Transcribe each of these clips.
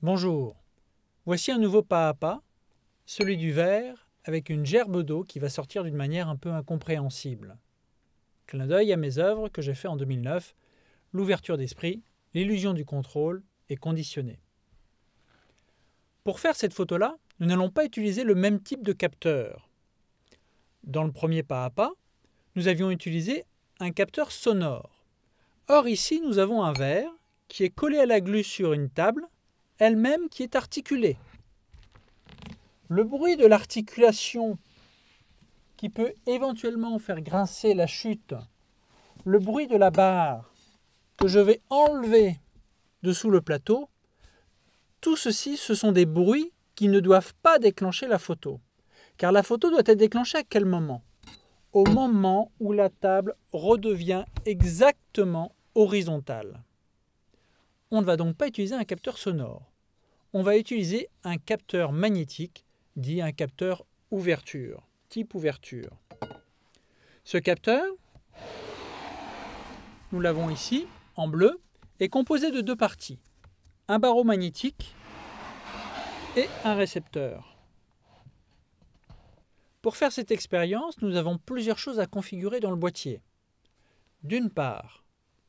Bonjour. Voici un nouveau pas à pas, celui du verre avec une gerbe d'eau qui va sortir d'une manière un peu incompréhensible. Clin d'œil à mes œuvres que j'ai fait en 2009, l'ouverture d'esprit, l'illusion du contrôle et conditionné. Pour faire cette photo-là, nous n'allons pas utiliser le même type de capteur. Dans le premier pas à pas, nous avions utilisé un capteur sonore. Or ici, nous avons un verre qui est collé à la glu sur une table elle-même qui est articulée. Le bruit de l'articulation qui peut éventuellement faire grincer la chute, le bruit de la barre que je vais enlever dessous le plateau, tout ceci, ce sont des bruits qui ne doivent pas déclencher la photo. Car la photo doit être déclenchée à quel moment Au moment où la table redevient exactement horizontale. On ne va donc pas utiliser un capteur sonore on va utiliser un capteur magnétique, dit un capteur ouverture, type ouverture. Ce capteur, nous l'avons ici, en bleu, est composé de deux parties, un barreau magnétique et un récepteur. Pour faire cette expérience, nous avons plusieurs choses à configurer dans le boîtier. D'une part,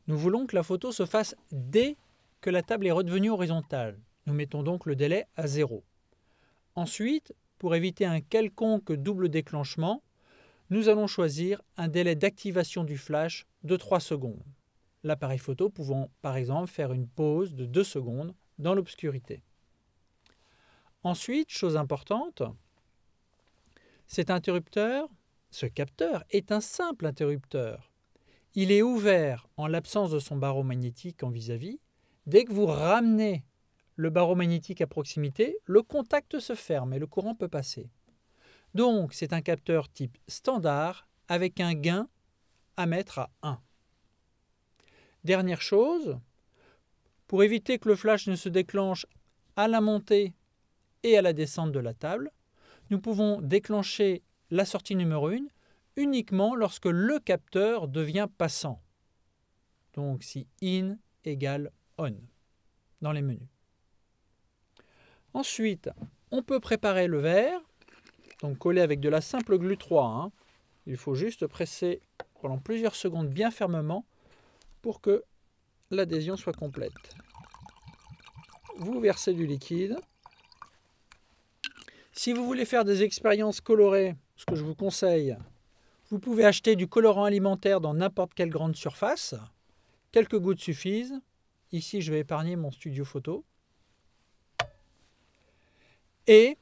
nous voulons que la photo se fasse dès que la table est redevenue horizontale. Nous mettons donc le délai à zéro. Ensuite, pour éviter un quelconque double déclenchement, nous allons choisir un délai d'activation du flash de 3 secondes, l'appareil photo pouvant par exemple faire une pause de 2 secondes dans l'obscurité. Ensuite, chose importante, cet interrupteur, ce capteur, est un simple interrupteur. Il est ouvert en l'absence de son barreau magnétique en vis à -vis. Dès que vous ramenez le barreau magnétique à proximité, le contact se ferme et le courant peut passer. Donc c'est un capteur type standard avec un gain à mettre à 1. Dernière chose, pour éviter que le flash ne se déclenche à la montée et à la descente de la table, nous pouvons déclencher la sortie numéro 1 uniquement lorsque le capteur devient passant. Donc si in égale on dans les menus. Ensuite, on peut préparer le verre, donc coller avec de la simple glu 3. Hein. Il faut juste presser pendant plusieurs secondes bien fermement pour que l'adhésion soit complète. Vous versez du liquide. Si vous voulez faire des expériences colorées, ce que je vous conseille, vous pouvez acheter du colorant alimentaire dans n'importe quelle grande surface. Quelques gouttes suffisent. Ici, je vais épargner mon studio photo. Et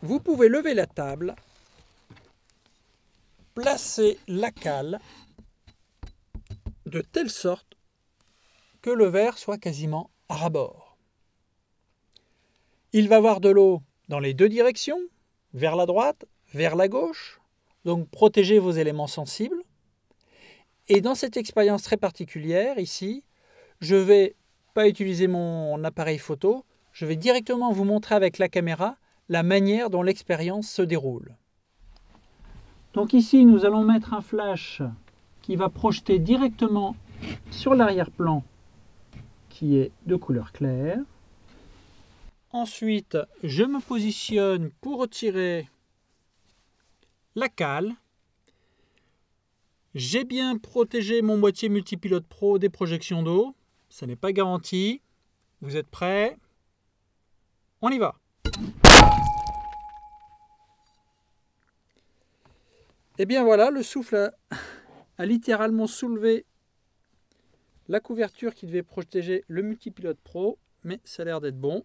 vous pouvez lever la table, placer la cale de telle sorte que le verre soit quasiment à rabord. bord. Il va avoir de l'eau dans les deux directions, vers la droite, vers la gauche, donc protégez vos éléments sensibles. Et dans cette expérience très particulière, ici, je vais pas utiliser mon appareil photo, je vais directement vous montrer avec la caméra la manière dont l'expérience se déroule. Donc ici, nous allons mettre un flash qui va projeter directement sur l'arrière-plan qui est de couleur claire. Ensuite, je me positionne pour retirer la cale. J'ai bien protégé mon boîtier multipilote pro des projections d'eau. Ça n'est pas garanti. Vous êtes prêts on y va. Et eh bien voilà, le souffle a, littéralement soulevé la couverture qui devait protéger le multipilote pro, mais ça a l'air d'être bon.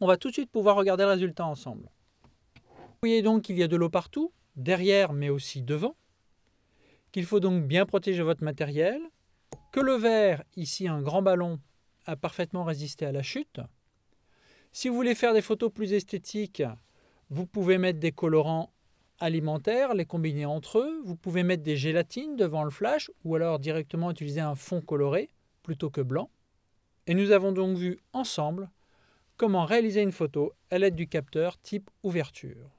On va tout de suite pouvoir regarder le résultat ensemble. Vous voyez donc qu'il y a de l'eau partout, derrière mais aussi devant, qu'il faut donc bien protéger votre matériel, que le verre, ici un grand ballon, a parfaitement résisté à la chute, si vous voulez faire des photos plus esthétiques, vous pouvez mettre des colorants alimentaires, les combiner entre eux. Vous pouvez mettre des gélatines devant le flash ou alors directement utiliser un fond coloré plutôt que blanc. Et nous avons donc vu ensemble comment réaliser une photo à l'aide du capteur type ouverture.